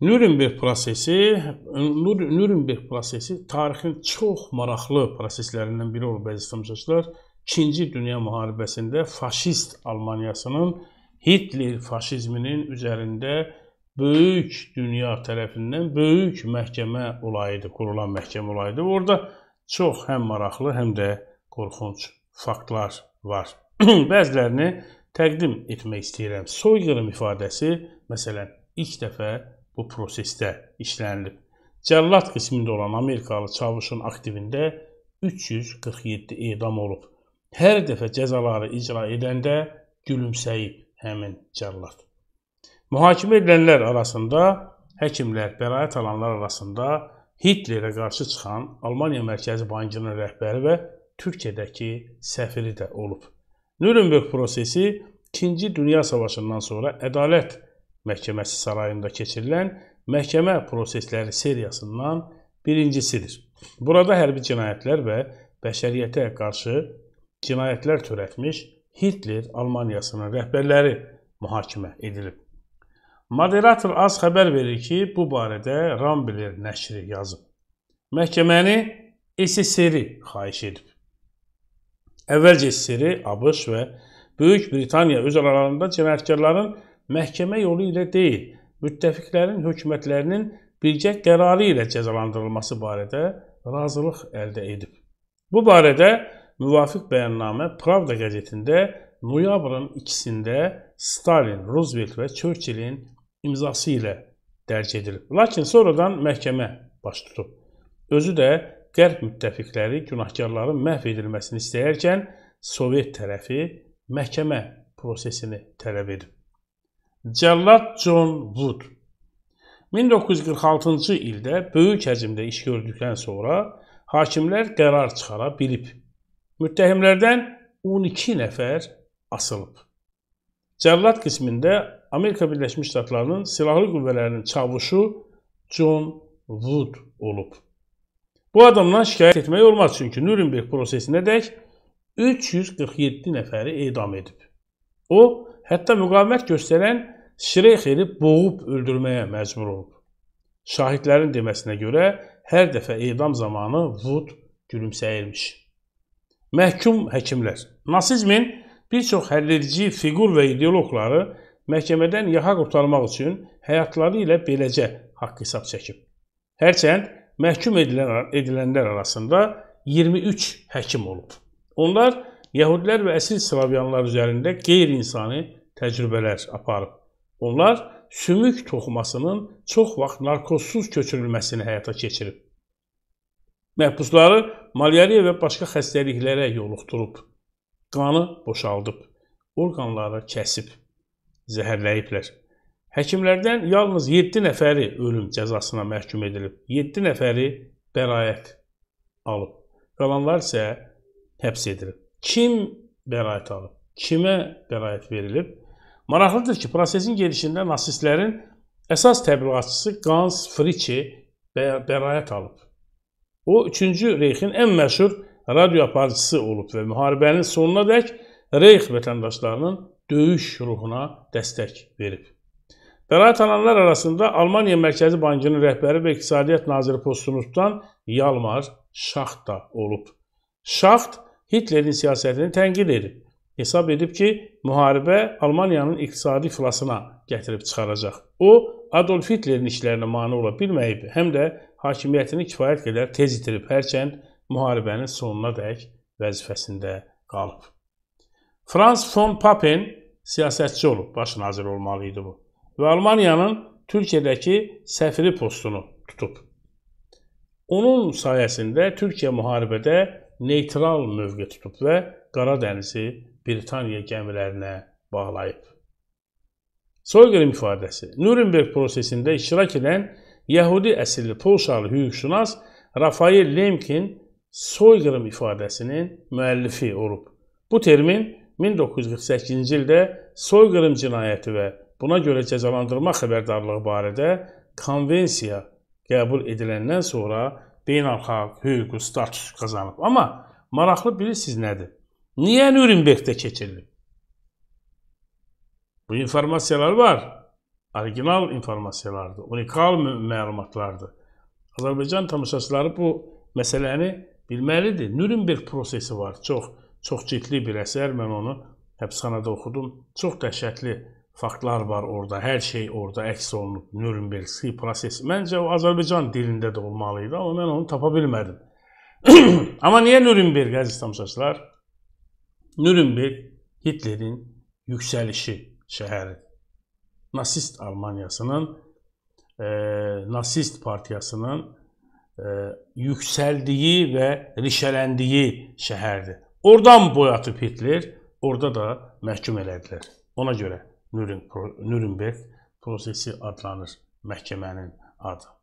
Nürnberg prosesi Nürnberg prosesi tarixin çox maraqlı proseslərindən biri olub əziz tamaşaçılar. 2-ci Dünya müharibəsində faşist Almaniyasının Hitler faşizminin üzərində böyük dünya tərəfindən böyük məhkəmə olaydı, qurulan məhkəmə olaydı. Orda çox həm maraqlı, həm də qorxunc faktlar var. Bəzilərini təqdim etmək istəyirəm. Soyqırım ifadəsi məsələn ilk dəfə bu prosesdə işlənilib. Cəllad qismində olan Amerikalı Çavuşun aktivində 347 edam olub. Hər dəfə cəzaları icra edəndə gülümsəyib həmin cəllad. Mühakimə edilənlər arasında həkimlər, bəraət alanlar arasında Hitlerə qarşı çıxan Almaniya Mərkəzi Bankının rəhbəri və Türkiyədəki səfiri də olub. Nürnberg prosesi 2-ci Dünya Savaşından sonra ədalət məhkəməsi sarayında keçirilən məhkəmə prosesləri seriyasından birincisidir. Burada hərbi cinayətlər və bəşəriyyətə qarşı cinayətlər törətmiş Hitler Almaniyasının rəhbərləri mühakimə edilib. Moderator az xəbər verir ki, bu barədə Rambler nəşri yazıb. Məhkəməni SSR-i xahiş edib. Əvvəlcə SSR, ABŞ və Böyük Britaniya öz aralarında cinayətkarların məhkəmə yolu ilə deyil, müttəfiqlərin hökumətlərinin birgə qərarı ilə cəzalandırılması barədə razılıq əldə edib. Bu barədə müvafiq bəyannamə Pravda qəzetində noyabrın 2-də Stalin, Roosevelt və Churchillin imzası ilə dərc edilib. Lakin sonradan məhkəmə baş tutub. Özü də Qərb müttəfiqləri günahkarların məhv edilməsini istəyərkən Sovet tərəfi məhkəmə prosesini tələb edib. Cəllad John Wood 1946-cı ildə böyük həcmdə iş gördükdən sonra hakimlər qərar çıxara bilib. Müttəhimlərdən 12 nəfər asılıb. Cəllad qismində Amerika Birləşmiş Ştatlarının silahlı qüvvələrinin çavuşu John Wood olub. Bu adamdan şikayət etmək olmaz çünki Nürnberg prosesinə dək 347 nəfəri edam edib. O, hətta müqavimət göstərən Şireyx edib boğub öldürməyə məcbur olub. Şahidlərin deməsinə görə hər dəfə edam zamanı Wood gülümsəyirmiş. Məhkum həkimlər. Nasizmin bir çox həlledici fiqur və ideoloqları məhkəmədən yaxa qurtarmaq üçün həyatları ilə beləcə haqq hesab çəkib. Hərçənd məhkum edilən, edilənlər arasında 23 həkim olub. Onlar yəhudlər və əsir slavyanlar üzərində qeyri-insani təcrübələr aparıb. Onlar sümük toxumasının çox vaxt narkozsuz köçürülməsini həyata keçirib. Məhbusları malariya və başqa xəstəliklərə yoluxdurub, qanı boşaldıb, orqanları kəsib, zəhərləyiblər. Həkimlərdən yalnız 7 nəfəri ölüm cəzasına məhkum edilib. 7 nəfəri bəraət alıb. Qalanlar isə həbs edilib. Kim bəraət alıb? Kimə bəraət verilib? Maraqlıdır ki, prosesin gedişində nasistlərin əsas təbliğatçısı Gans Fritschi bəraət alıb. O, 3-cü Reyxin ən məşhur radio aparıcısı olub və müharibənin sonuna dək Reyx vətəndaşlarının döyüş ruhuna dəstək verib. Bəraət alanlar arasında Almaniya Mərkəzi Bankının rəhbəri və İqtisadiyyat Naziri postunu tutan Yalmar Şaxt da olub. Şaxt Hitlerin siyasətini tənqid edib hesab edib ki, müharibə Almaniyanın iqtisadi iflasına gətirib çıxaracaq. O, Adolf Hitlerin işlərinə mane ola bilməyib, həm də hakimiyyətini kifayət qədər tez itirib, hərçənd müharibənin sonuna dək vəzifəsində qalıb. Frans von Papen siyasətçi olub, baş nazir olmalı idi bu. Və Almaniyanın Türkiyədəki səfiri postunu tutub. Onun sayəsində Türkiyə müharibədə neytral mövqe tutub və Qara dənizi Britaniya gəmilərinə bağlayıb. Soyqırım ifadəsi Nürnberg prosesində iştirak edən Yəhudi əsilli Polşalı hüquqşünas Rafael Lemkin soyqırım ifadəsinin müəllifi olub. Bu termin 1948-ci ildə soyqırım cinayəti və buna görə cəzalandırma xəbərdarlığı barədə konvensiya qəbul ediləndən sonra beynəlxalq hüquqi status qazanıb. Amma maraqlı bilirsiniz nədir? Niye Nürnberg'de keçirilib? Bu informasiyalar var. Original informasiyalardır, unikal məlumatlardır. Azərbaycan tamaşaçıları bu məsələni bilməlidir. Nürnberg prosesi var. Çox çox ciddi bir əsər. Mən onu həbsxanada oxudum. Çox dəhşətli faktlar var orada. Hər şey orada əks olunub. Nürnbergski proses. Məncə o Azərbaycan dilində də olmalı idi, amma mən onu tapa bilmədim. amma niyə Nürnberg əziz tamaşaçılar? Nürnberg Hitler'in yükselişi şehri. Nasist Almanyası'nın e, Nasist Partiyası'nın e, yükseldiği ve rişelendiği şehirdi. Oradan boy atıb Hitler, orada da məhkum elədilər. Ona görə Nürnberg prosesi adlanır məhkəmənin adı.